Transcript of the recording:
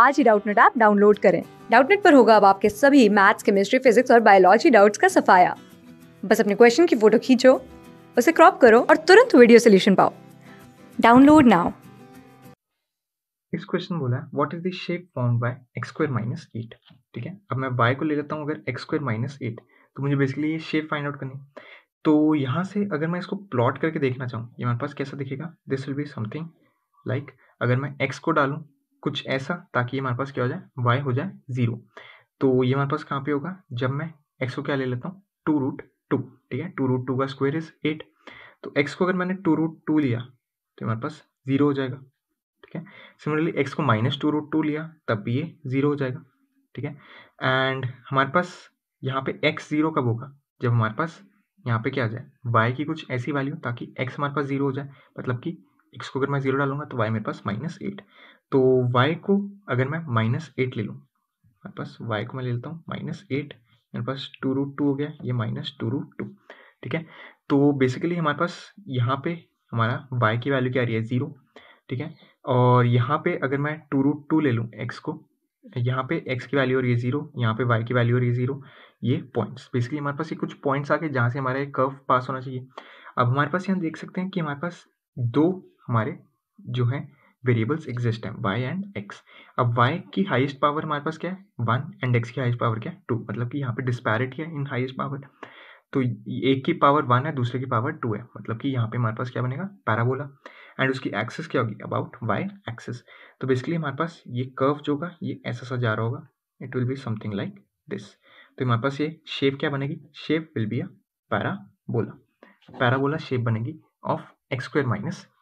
आज ही Doubtnut app download करें डाउटनेट पर होगा अब आपके सभी मैथ्स केमिस्ट्री फिजिक्स और बायोलॉजी डाउट्स का सफाया बस अपने क्वेश्चन की फोटो खींचो उसे क्रॉप करो और तुरंत वीडियो सोल्यूशन पाओ डाउनलोड नाउ इस क्वेश्चन बोला what is the shape found by X square minus eight ठीक है अब मैं बाय को ले लेता हूँ अगर एक्स स्क्वायर माइनस एट तो मुझे बेसिकली ये शेप फाइंड आउट करनी तो यहाँ से अगर मैं इसको प्लॉट करके देखना चाहूँ ये मेरे पास कैसा दिखेगा this will be something like अगर मैं एक्स को डालूँ कुछ ऐसा ताकि हमारे पास क्या हो जाए वाई हो जाए ज़ीरो तो ये हमारे पास कहाँ पे होगा जब मैं एक्स को क्या ले लेता हूँ टू रूट टू ठीक है टू रूट टू का स्क्वायर इज एट तो एक्स को अगर मैंने टू रूट टू लिया तो हमारे पास ज़ीरो हो जाएगा ठीक है सिमिलरली एक्स को माइनस टू रूट टू लिया तब भी ये ज़ीरो हो जाएगा ठीक है एंड हमारे पास यहाँ पे एक्स ज़ीरो कब होगा जब हमारे पास यहाँ पे क्या आ जाए वाई की कुछ ऐसी वैल्यू ताकि एक्स हमारे पास ज़ीरो हो जाए मतलब कि एक्स को अगर मैं जीरो डालूंगा तो वाई मेरे पास माइनस एट तो वाई को अगर मैं माइनस एट ले लूँ मेरे पास वाई को मैं ले लेता हूँ माइनस एट मेरे पास टू रूट टू हो गया ये माइनस टू रूट टू ठीक है तो बेसिकली हमारे पास यहाँ पे हमारा वाई की वैल्यू क्या आ रही है ज़ीरो ठीक है और यहाँ पे अगर मैं टू रूट टू ले लूँ एक्स को यहाँ पे एक्स की वैल्यू हो रही है ज़ीरो यहाँ पे वाई की वैल्यू हो रही है ज़ीरो ये पॉइंट्स बेसिकली हमारे पास ये कुछ पॉइंट्स आ गए जहाँ से हमारा एक कर्व पास होना चाहिए अब हमारे पास यहाँ देख सकते हैं कि हमारे पास दो हमारे जो है वेरिएबल्स एग्जिस्ट हैं वाई एंड एक्स अब वाई की हाईएस्ट पावर हमारे पास क्या है वन एंड एक्स की हाईएस्ट पावर क्या है टू मतलब कि यहाँ पे डिस्पैरिटी है इन हाईएस्ट पावर तो एक की पावर वन है दूसरे की पावर टू है मतलब कि यहाँ पे हमारे पास क्या बनेगा पैराबोला एंड उसकी एक्सेस क्या होगी अबाउट वाई एक्सेस तो बेसिकली हमारे पास ये कर्व जो होगा ये ऐसा सा जा रहा होगा it will be something like this तो हमारे पास ये शेप क्या बनेगी shape will be a parabola parabola shape बनेगी ऑफ एक्स स्क्वायर माइनस